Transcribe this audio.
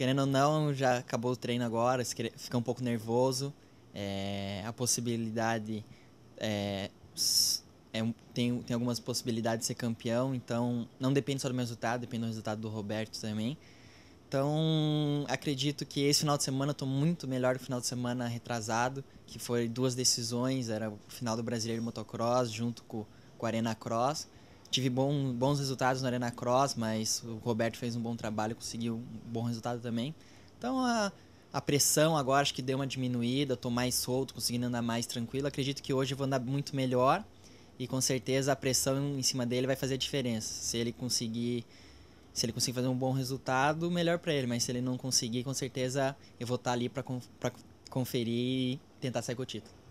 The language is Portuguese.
querendo ou não, já acabou o treino agora, fica um pouco nervoso. É, a possibilidade é, é, tem, tem algumas possibilidades de ser campeão, então não depende só do meu resultado, depende do resultado do Roberto também. Então acredito que esse final de semana eu tô muito melhor do final de semana retrasado, que foi duas decisões, era o final do Brasileiro Motocross junto com, com a Arena Cross. Tive bom, bons resultados na Arena Cross, mas o Roberto fez um bom trabalho, conseguiu um bom resultado também. Então a, a pressão agora acho que deu uma diminuída, estou mais solto, conseguindo andar mais tranquilo. Acredito que hoje eu vou andar muito melhor e com certeza a pressão em cima dele vai fazer a diferença. Se ele conseguir se ele conseguir fazer um bom resultado, melhor para ele, mas se ele não conseguir, com certeza eu vou estar tá ali para conferir e tentar sair com o título.